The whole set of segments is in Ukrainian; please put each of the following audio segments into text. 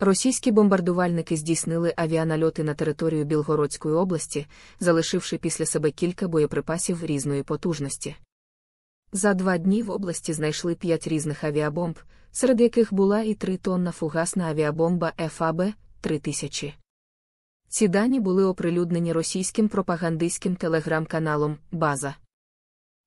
Російські бомбардувальники здійснили авіанальоти на територію Білгородської області, залишивши після себе кілька боєприпасів різної потужності. За два дні в області знайшли п'ять різних авіабомб, серед яких була і тритонна фугасна авіабомба ФАБ 3000 Ці дані були оприлюднені російським пропагандистським телеграм-каналом База.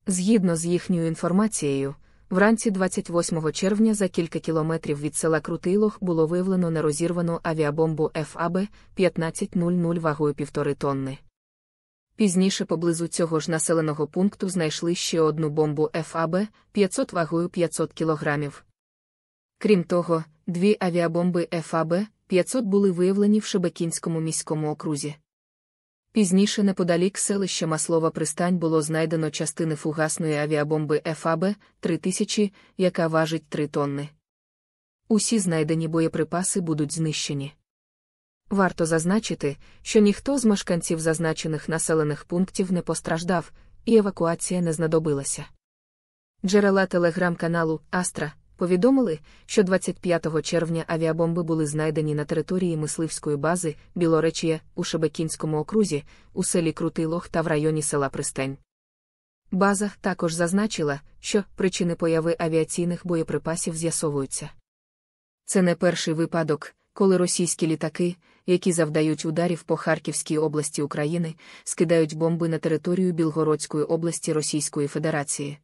Згідно з їхньою інформацією, Вранці 28 червня за кілька кілометрів від села Крутилох було виявлено нерозірвану авіабомбу ФАБ 1500 вагою півтори тонни. Пізніше поблизу цього ж населеного пункту знайшли ще одну бомбу ФАБ 500 вагою 500 кілограмів. Крім того, дві авіабомби ФАБ 500 були виявлені в Шебекінському міському окрузі. Пізніше неподалік селища Маслова Пристань було знайдено частини фугасної авіабомби ФАБ 3000, яка важить 3 тонни. Усі знайдені боєприпаси будуть знищені. Варто зазначити, що ніхто з мешканців зазначених населених пунктів не постраждав, і евакуація не знадобилася. Джерела телеграм-каналу Астра повідомили, що 25 червня авіабомби були знайдені на території мисливської бази Білоречія у Шебекінському окрузі, у селі Крутилох та в районі села Пристень. База також зазначила, що причини появи авіаційних боєприпасів з'ясовуються. Це не перший випадок, коли російські літаки, які завдають ударів по Харківській області України, скидають бомби на територію Білгородської області Російської Федерації.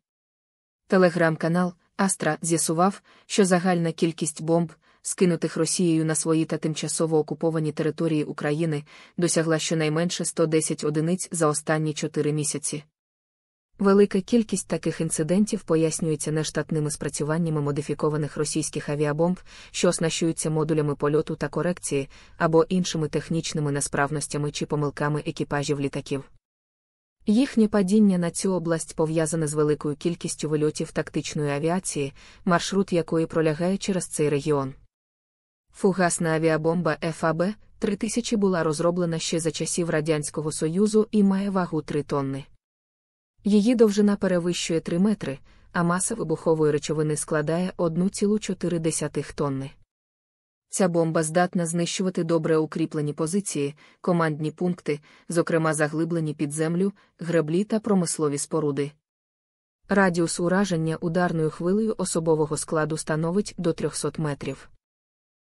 Телеграм-канал Астра з'ясував, що загальна кількість бомб, скинутих Росією на свої та тимчасово окуповані території України, досягла щонайменше 110 одиниць за останні 4 місяці. Велика кількість таких інцидентів пояснюється нештатними спрацюваннями модифікованих російських авіабомб, що оснащуються модулями польоту та корекції або іншими технічними несправностями чи помилками екіпажів літаків. Їхнє падіння на цю область пов'язане з великою кількістю вильотів тактичної авіації, маршрут якої пролягає через цей регіон. Фугасна авіабомба ФАБ 3000 була розроблена ще за часів Радянського Союзу і має вагу 3 тонни. Її довжина перевищує 3 метри, а маса вибухової речовини складає 1,4 тонни. Ця бомба здатна знищувати добре укріплені позиції, командні пункти, зокрема заглиблені під землю, греблі та промислові споруди. Радіус ураження ударною хвилею особового складу становить до 300 метрів.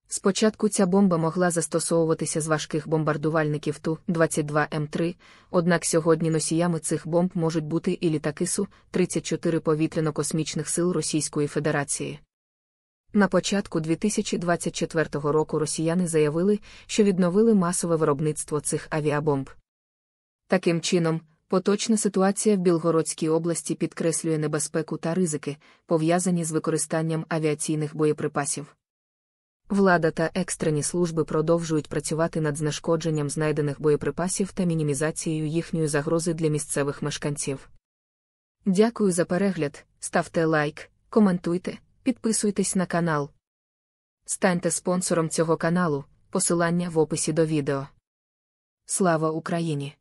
Спочатку ця бомба могла застосовуватися з важких бомбардувальників Ту-22М3, однак сьогодні носіями цих бомб можуть бути і літаки Су-34 повітряно-космічних сил Російської Федерації. На початку 2024 року росіяни заявили, що відновили масове виробництво цих авіабомб. Таким чином, поточна ситуація в Білгородській області підкреслює небезпеку та ризики, пов'язані з використанням авіаційних боєприпасів. Влада та екстрені служби продовжують працювати над знешкодженням знайдених боєприпасів та мінімізацією їхньої загрози для місцевих мешканців. Дякую за перегляд, ставте лайк, коментуйте. Підписуйтесь на канал. Станьте спонсором цього каналу. Посилання в описі до відео. Слава Україні!